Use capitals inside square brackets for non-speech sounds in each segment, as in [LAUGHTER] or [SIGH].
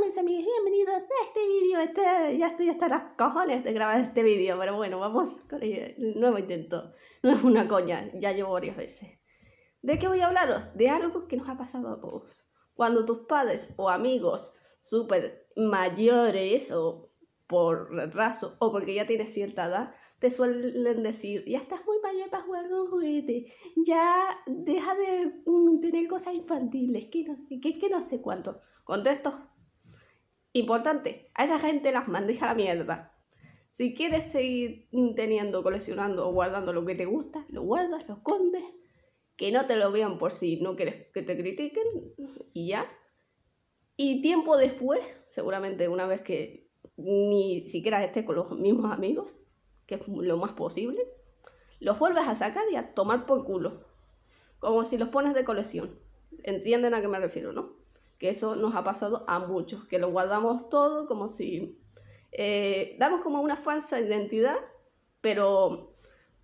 mis amigos, bienvenidos a este vídeo. Este, ya estoy hasta las cojones de grabar este vídeo, pero bueno, vamos con el nuevo intento. No es una coña, ya llevo varias veces. ¿De qué voy a hablaros? De algo que nos ha pasado a todos. Cuando tus padres o amigos súper mayores o por retraso o porque ya tienes cierta edad, te suelen decir, ya estás muy mayor para jugar con juguetes, ya deja de mm, tener cosas infantiles, que no sé, que, que no sé cuánto. contesto Importante, a esa gente las mandes a la mierda. Si quieres seguir teniendo, coleccionando o guardando lo que te gusta, lo guardas, lo escondes, que no te lo vean por si no quieres que te critiquen y ya. Y tiempo después, seguramente una vez que ni siquiera estés con los mismos amigos, que es lo más posible, los vuelves a sacar y a tomar por culo. Como si los pones de colección. ¿Entienden a qué me refiero, no? que eso nos ha pasado a muchos, que lo guardamos todo como si eh, damos como una falsa identidad, pero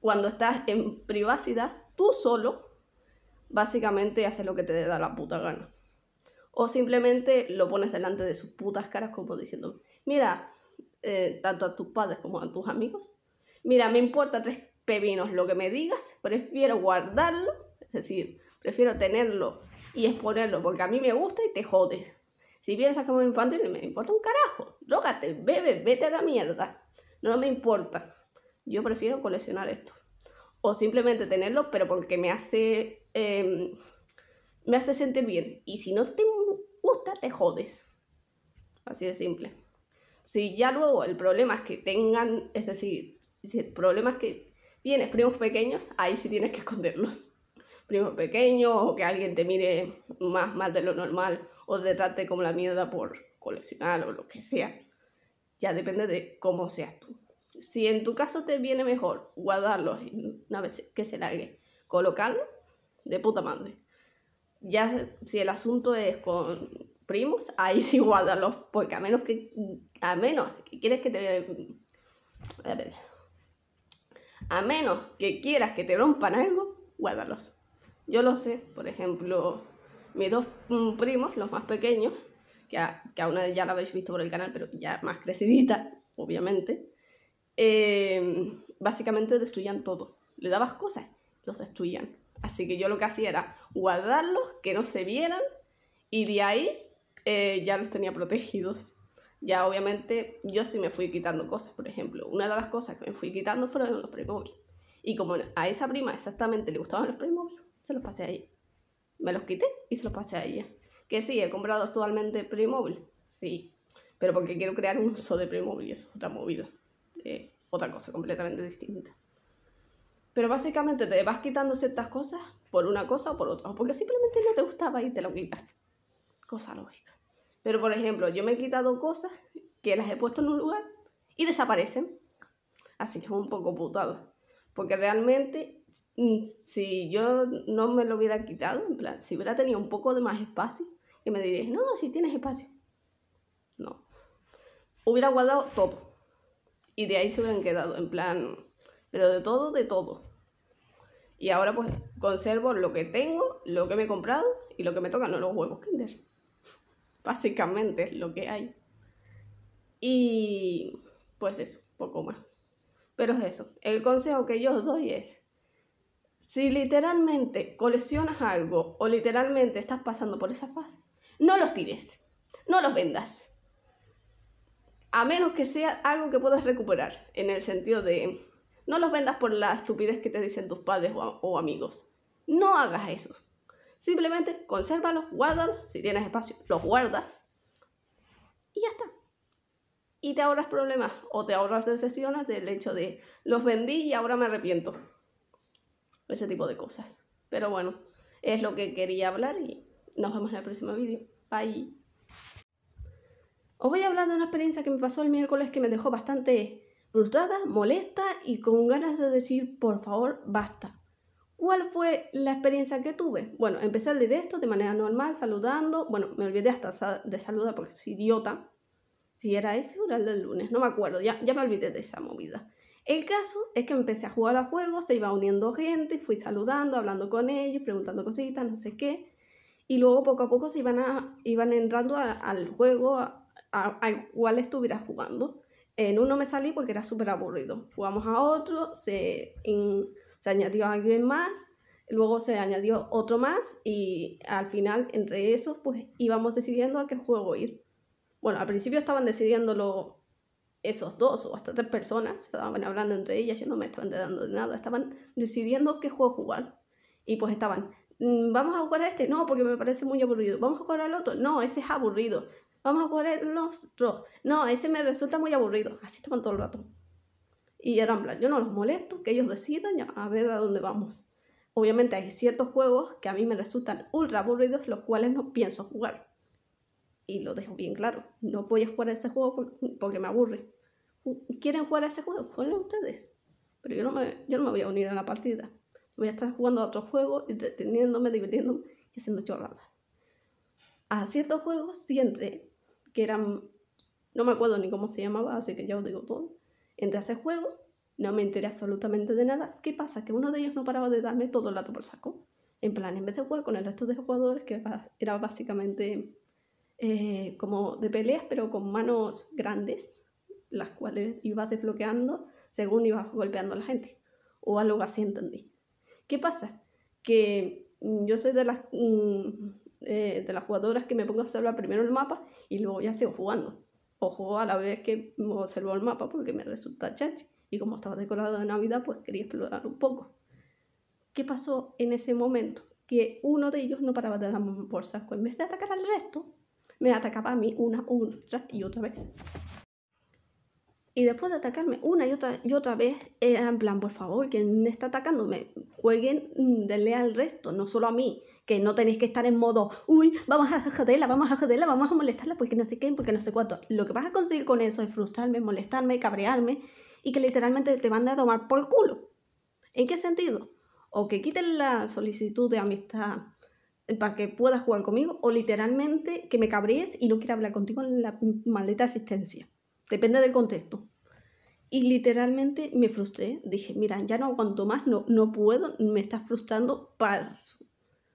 cuando estás en privacidad, tú solo, básicamente haces lo que te da la puta gana. O simplemente lo pones delante de sus putas caras como diciendo, mira, eh, tanto a tus padres como a tus amigos, mira, me importa tres pevinos lo que me digas, prefiero guardarlo, es decir, prefiero tenerlo y ponerlo, porque a mí me gusta y te jodes. Si piensas que es muy infantil, me importa un carajo. Rógate, bebe, vete a la mierda. No me importa. Yo prefiero coleccionar esto. O simplemente tenerlo, pero porque me hace. Em, me hace sentir bien. Y si no te gusta, te jodes. Así de simple. Si ya luego el problema es que tengan. Es decir, si el problema es que tienes primos pequeños, ahí sí tienes que esconderlos primos pequeños o que alguien te mire más, de lo normal o te trate como la mierda por coleccionar o lo que sea. Ya depende de cómo seas tú. Si en tu caso te viene mejor guardarlos una vez que se largue, colocarlos, de puta madre. Ya si el asunto es con primos, ahí sí guardarlos porque a menos que, a menos que quieres que te... A menos que quieras que te rompan algo, guárdalos. Yo lo sé, por ejemplo, mis dos mm, primos, los más pequeños, que, a, que ya la habéis visto por el canal, pero ya más crecidita, obviamente, em, básicamente destruían todo. Le dabas cosas, los destruían. Así que yo lo que hacía era guardarlos, que no se vieran, y de ahí eh, ya los tenía protegidos. Ya obviamente yo sí me fui quitando cosas, por ejemplo. Una de las cosas que me fui quitando fueron los premóviles, Y como a esa prima exactamente le gustaban los primos se los pasé ahí Me los quité y se los pasé a ella. Que sí, he comprado actualmente pre-móvil. sí, pero porque quiero crear un uso de Playmobil y eso es otra eh, otra cosa completamente distinta. Pero básicamente te vas quitando ciertas cosas por una cosa o por otra, porque simplemente no te gustaba y te lo quitas. Cosa lógica. Pero por ejemplo, yo me he quitado cosas que las he puesto en un lugar y desaparecen. Así que es un poco putado. Porque realmente Mm, si yo no me lo hubiera quitado, en plan, si hubiera tenido un poco de más espacio, y me diría, no, si tienes espacio. No. Hubiera guardado todo. Y de ahí se hubieran quedado, en plan, pero de todo, de todo. Y ahora pues conservo lo que tengo, lo que me he comprado y lo que me toca, no los huevos Kinder. [LAUGHS] Básicamente es lo que hay. Y pues eso, poco más. Pero es eso. El consejo que yo os doy es, si literalmente coleccionas algo o literalmente estás pasando por esa fase, no los tires, no los vendas. A menos que sea algo que puedas recuperar, en el sentido de no los vendas por la estupidez que te dicen tus padres o, amigos. No hagas eso. Simplemente consérvalos, guárdalos, si tienes espacio, los guardas y ya está. Y te ahorras problemas o te ahorras decepciones del hecho de los vendí y ahora me arrepiento ese tipo de cosas. Pero bueno, es lo que quería hablar y nos vemos en el próximo vídeo. Bye. Os voy a hablar de una experiencia que me pasó el miércoles que me dejó bastante frustrada, molesta y con ganas de decir, por favor, basta. ¿Cuál fue la experiencia que tuve? Bueno, empecé el directo de manera normal, saludando. Bueno, me olvidé hasta de saludar porque soy idiota. Si era ese o era el del lunes, no me acuerdo, ya, ya me olvidé de esa movida. El caso es que empecé a jugar a juegos, se iba uniendo gente, fui saludando, hablando con ellos, preguntando cositas, no sé qué. Y luego poco a poco se iban, iban entrando al juego al cual estuviera jugando. En uno me salí porque era súper aburrido. Jugamos a otro, se, añadió alguien más, luego se añadió otro más y al final entre esos pues íbamos decidiendo a qué juego ir. Bueno, al principio estaban decidiendo decidiéndolo esos dos o hasta tres personas estaban hablando entre ellas, yo no me estaban dando de nada, estaban decidiendo qué juego jugar. Y pues estaban, mm, vamos a jugar a este, no, porque me parece muy aburrido, vamos a jugar al otro, no, ese es aburrido, vamos a jugar al otro, no, ese me resulta muy aburrido, así estaban todo el rato. Y eran plan, yo no los molesto, que ellos decidan a ver a dónde vamos. Obviamente hay ciertos juegos que a mí me resultan ultra aburridos, los cuales no pienso jugar y lo dejo bien claro, no voy a jugar a ese juego porque me aburre. ¿Quieren jugar a ese juego? a ustedes. Pero yo no, me, yo no me voy a unir a la partida. Voy a estar jugando a otro juego, entreteniéndome, divirtiéndome y haciendo chorradas. A ciertos juegos siempre, que eran, no me acuerdo ni cómo se llamaba, así que ya os digo todo, entré a ese juego, no me enteré absolutamente de nada. ¿Qué pasa? Que uno de ellos no paraba de darme todo el lato por saco. En plan, en vez de jugar con el resto de jugadores, que era básicamente eh, como de peleas, pero con manos grandes, las cuales ibas desbloqueando según ibas golpeando a la gente. O algo así entendí. ¿Qué pasa? Que mm, yo soy de las, mm, eh, de las jugadoras que me pongo a observar primero el mapa y luego ya sigo jugando. O juego a la vez que observo el mapa porque me resulta chachi Y como estaba decorado de Navidad, pues quería explorar un poco. ¿Qué pasó en ese momento? Que uno de ellos no paraba de darme por saco. En vez de atacar al resto, me atacaba a mí una, otra y otra vez. Y después de atacarme una y otra, y otra vez, era en plan, por favor, quien me está atacándome, jueguen, mm, denle al resto, no solo a mí, que no tenéis que estar en modo, uy, vamos a joderla, vamos a joderla, vamos a molestarla, porque no sé qué, porque no sé cuánto. Lo que vas a conseguir con eso es frustrarme, molestarme, cabrearme, y que literalmente te van a tomar por culo. ¿En qué sentido? O que quiten la solicitud de amistad eh, para que puedas jugar conmigo o literalmente que me cabrees y no quiera hablar contigo en la maldita asistencia. Depende del contexto. Y literalmente me frustré. Dije, mira, ya no aguanto más, no, no puedo, me estás frustrando. para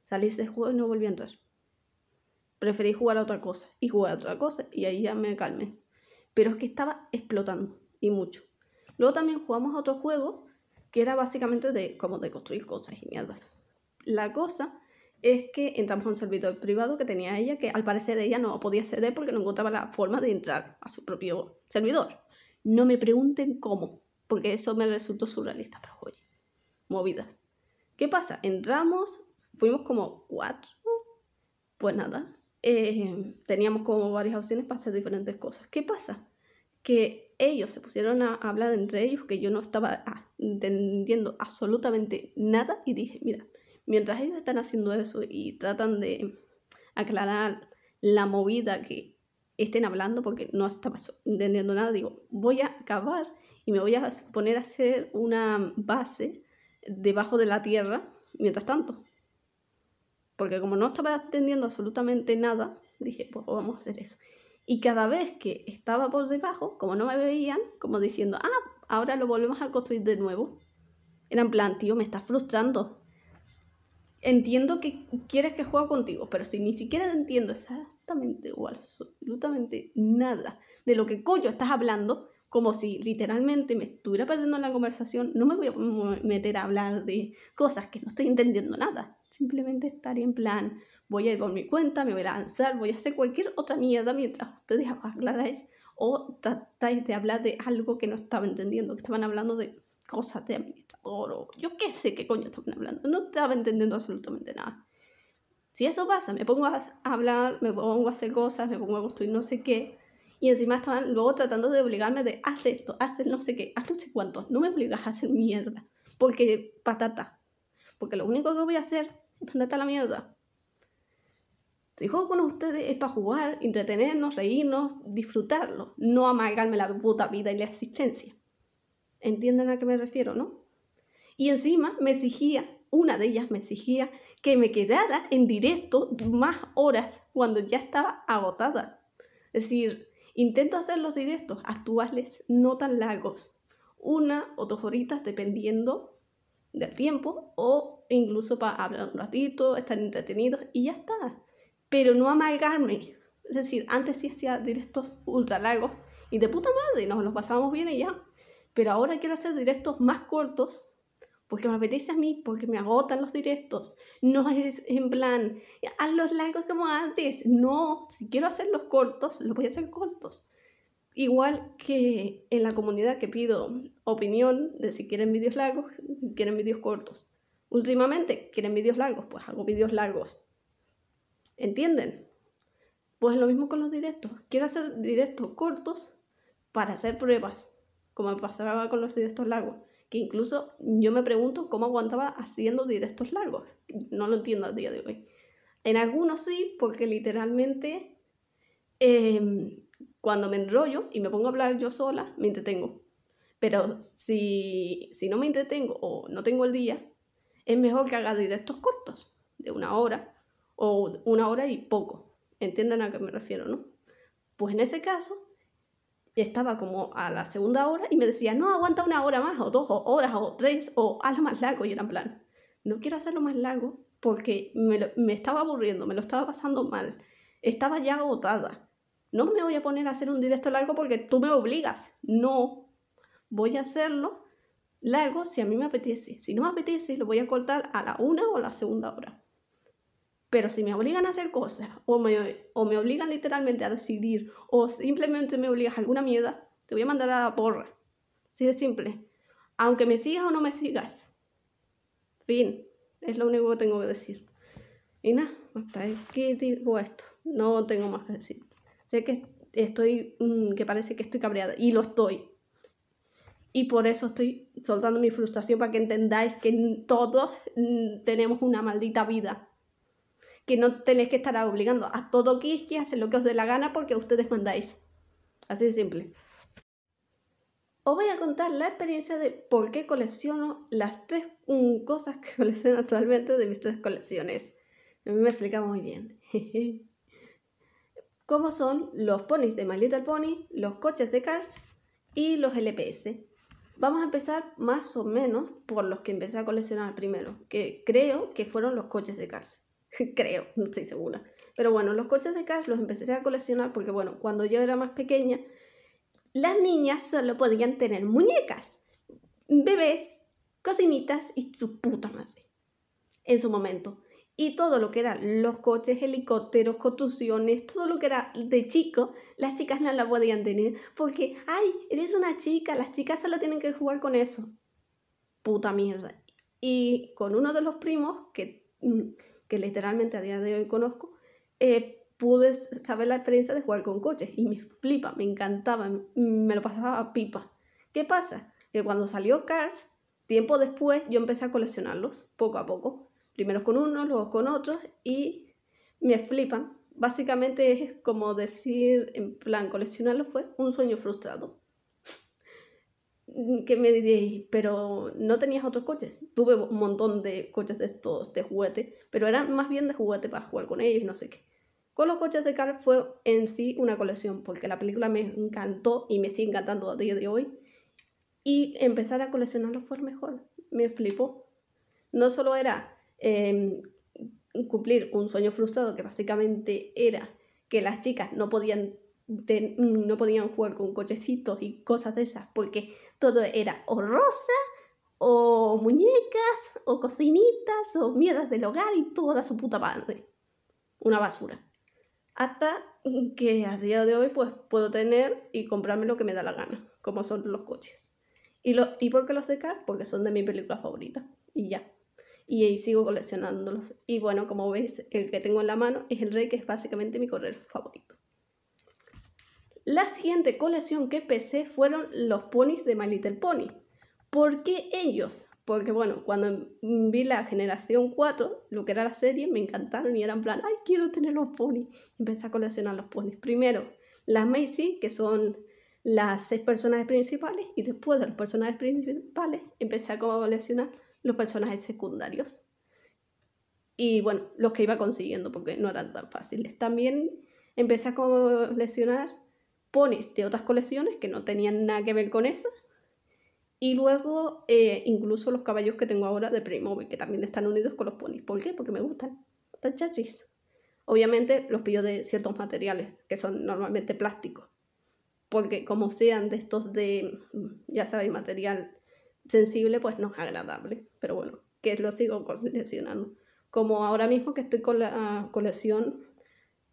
Salí de juego y no volví a entrar. Preferí jugar a otra cosa y jugar a otra cosa y ahí ya me calmé. Pero es que estaba explotando y mucho. Luego también jugamos a otro juego que era básicamente de como de construir cosas y mierdas. La cosa es que entramos a un servidor privado que tenía ella, que al parecer ella no podía acceder porque no encontraba la forma de entrar a su propio servidor. No me pregunten cómo, porque eso me resultó surrealista, pero oye, movidas. ¿Qué pasa? Entramos, fuimos como cuatro, pues nada, eh, teníamos como varias opciones para hacer diferentes cosas. ¿Qué pasa? Que ellos se pusieron a hablar entre ellos, que yo no estaba entendiendo absolutamente nada y dije, mira, Mientras ellos están haciendo eso y tratan de aclarar la movida que estén hablando, porque no está entendiendo nada, digo, voy a acabar y me voy a poner a hacer una base debajo de la tierra mientras tanto. Porque como no estaba entendiendo absolutamente nada, dije, pues vamos a hacer eso. Y cada vez que estaba por debajo, como no me veían, como diciendo, ah, ahora lo volvemos a construir de nuevo. Eran en plan, tío, me está frustrando entiendo que quieres que juegue contigo, pero si ni siquiera entiendo exactamente o absolutamente nada de lo que coño estás hablando, como si literalmente me estuviera perdiendo la conversación, no me voy a meter a hablar de cosas que no estoy entendiendo nada. Simplemente estaré en plan, voy a ir por mi cuenta, me voy a lanzar, voy a hacer cualquier otra mierda mientras ustedes aclaráis o tratáis de hablar de algo que no estaba entendiendo, que estaban hablando de cosas de administrador o yo qué sé qué coño estaban hablando. No estaba entendiendo absolutamente nada. Si eso pasa, me pongo a hablar, me pongo a hacer cosas, me pongo a construir no sé qué. Y encima estaban luego tratando de obligarme de hacer esto, hacer no sé qué, hacer no sé cuánto. No me obligas a hacer mierda. Porque patata. Porque lo único que voy a hacer es la mierda. Si juego con ustedes es para jugar, entretenernos, reírnos, disfrutarlo. No amargarme la puta vida y la existencia. ¿Entienden a qué me refiero, no? Y encima me exigía, una de ellas me exigía que me quedara en directo más horas cuando ya estaba agotada. Es decir, intento hacer los directos actuales no tan largos, una o dos horitas dependiendo del tiempo o incluso para hablar un ratito, estar entretenidos y ya está. Pero no amargarme. Es decir, antes sí hacía directos ultra largos y de puta madre nos los pasábamos bien y ya pero ahora quiero hacer directos más cortos porque me apetece a mí, porque me agotan los directos. No es en plan, a los largos como antes. No, si quiero hacer los cortos, los voy a hacer cortos. Igual que en la comunidad que pido opinión de si quieren vídeos largos, quieren vídeos cortos. Últimamente quieren vídeos largos, pues hago vídeos largos. ¿Entienden? Pues lo mismo con los directos. Quiero hacer directos cortos para hacer pruebas, como pasaba con los directos largos, que incluso yo me pregunto cómo aguantaba haciendo directos largos. No lo entiendo a día de hoy. En algunos sí, porque literalmente em, cuando me enrollo y me pongo a hablar yo sola, me entretengo. Pero si, si no me entretengo o no tengo el día, es mejor que haga directos cortos, de una hora o una hora y poco. Entienden a qué me refiero, ¿no? Pues en ese caso, estaba como a la segunda hora y me decía, no, aguanta una hora más, o dos horas, o tres, o hazlo más largo. Y era en plan, no quiero hacerlo más largo porque me, me estaba aburriendo, me lo estaba pasando mal, estaba ya agotada. No me voy a poner a hacer un directo largo porque tú me obligas. No, voy a hacerlo largo si a mí me apetece. Si no me apetece, lo voy a cortar a la una o a la segunda hora. Pero si me obligan a hacer cosas o me, o me obligan literalmente a decidir o simplemente me obligas a alguna mierda, te voy a mandar a la porra. Así de simple. Aunque me sigas o no me sigas. Fin. Es lo único que tengo que decir. Y nada, hasta aquí digo esto. No tengo más que decir. Sé que estoy, mm, que parece que estoy cabreada. Y lo estoy. Y por eso estoy soltando mi frustración para que entendáis que todos mm, tenemos una maldita vida que no tenéis que estar obligando a todo quién a hacer lo que os dé la gana porque ustedes mandáis. Así de simple. Os voy a contar la experiencia de por qué colecciono las tres cosas que [LAUGHS] colecciono actualmente de mis tres colecciones. A mí me explica muy bien. [LAUGHS] Cómo son los ponis de My Little Pony, los coches de Cars y los LPS. Vamos a empezar más o menos por los que empecé a coleccionar primero, que creo que fueron los coches de Cars. [LAUGHS] creo, no estoy segura. Pero bueno, los coches de Cars los empecé a coleccionar porque, bueno, cuando yo era más pequeña, las niñas solo podían tener muñecas, bebés, cocinitas y su puta madre. En su momento. Y todo lo que eran los coches, helicópteros, construcciones, todo lo que era de chico, las chicas no la podían tener. Porque, ay, eres una chica, las chicas solo tienen que jugar con eso. Puta mierda. Y con uno de los primos que mm, que literalmente a día de hoy conozco, eh, pude saber la experiencia de jugar con coches y me flipa, me encantaba, me lo pasaba pipa. ¿Qué pasa? Que cuando salió Cars, tiempo después yo empecé a coleccionarlos poco a poco, primero con unos, luego con otros y me flipan. Básicamente es como decir, en plan, coleccionarlos fue un sueño frustrado. Mm, que me diréis, pero no tenías otros coches. Tuve un montón de coches de estos de juguete, pero eran más bien de juguete para jugar con ellos y no sé qué. Con los coches de Car fue en sí una colección, porque la película me encantó y me sigue encantando a día de hoy. Y empezar a coleccionarlos fue mejor. Me flipó. No solo era em, cumplir un sueño frustrado, que básicamente era que las chicas no podían Mm, no podían jugar con cochecitos y cosas de esas porque todo era o rosa o muñecas o cocinitas o mierdas del hogar y toda su puta madre. Una basura. Hasta que a día de hoy pues puedo tener y comprarme lo que me da la gana, como son los coches. ¿Y, lo, por qué los de Car? Porque son de mi película favorita. Y ya. Y ahí sigo coleccionándolos. Y bueno, como veis, el que tengo en la mano es el rey, que es básicamente mi correr favorito. La siguiente colección que empecé fueron los ponis de My Little Pony. ¿Por qué ellos? Porque bueno, cuando vi la generación 4, lo que era la serie, me encantaron y eran plan, ay, quiero tener los ponis. Empecé a coleccionar los ponis. Primero, las Macy, que son las seis personajes principales, y después de los personajes principales, empecé a coleccionar los personajes secundarios. Y bueno, los que iba consiguiendo, porque no eran tan fáciles. También empecé a coleccionar ponis de otras colecciones que no tenían nada que ver con eso Y luego eh, incluso los caballos que tengo ahora de Playmobil, que también están unidos con los ponis. ¿Por qué? Porque me gustan. tan chachis. Obviamente los pillo de ciertos materiales, que son normalmente plásticos. Porque como sean de estos de, mm, ya sabéis, material sensible, pues no es agradable. Pero bueno, que lo sigo coleccionando. Como ahora mismo que estoy con la ah, colección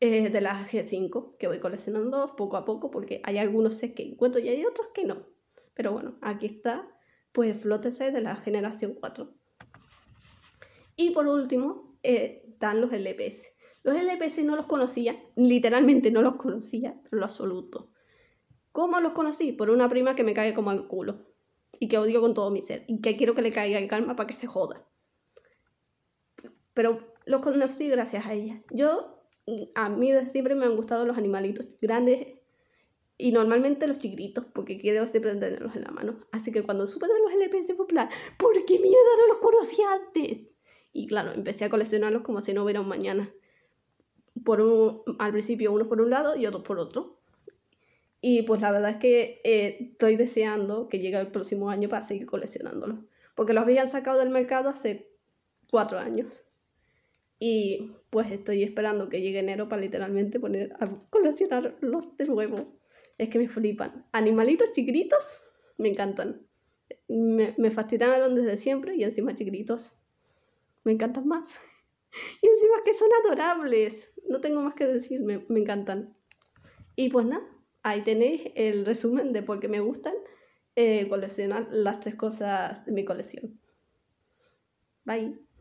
eh, de las G5, que voy coleccionando poco a poco, porque hay algunos sets que encuentro y hay otros que no. Pero bueno, aquí está, pues flótese de la generación 4. Y por último, Están eh, los LPS. Los LPS no los conocía, literalmente no los conocía, lo absoluto. ¿Cómo los conocí? Por una prima que me cae como al culo y que odio con todo mi ser y que quiero que le caiga en calma para que se joda. Pero los conocí gracias a ella. Yo a mí siempre me han gustado los animalitos grandes y normalmente los chiquitos, porque quiero siempre tenerlos en la mano. Así que cuando supe de los LPS popular, ¿por qué mierda no los conocí antes? Y claro, empecé a coleccionarlos como si no hubiera un mañana. Por al principio unos por un lado y otros por otro. Y pues la verdad es que eh, estoy deseando que llegue el próximo año para seguir coleccionándolos. Porque los habían sacado del mercado hace cuatro años. Y pues estoy esperando que llegue enero para literalmente poner a coleccionarlos de nuevo. Es que me flipan. Animalitos chiquitos? me encantan. Me, me desde siempre y encima chiquitos. Me encantan más. Y encima que son adorables. No tengo más que decir, me, encantan. Y pues nada, ahí tenéis el resumen de por qué me gustan eh, coleccionar las tres cosas de mi colección. Bye.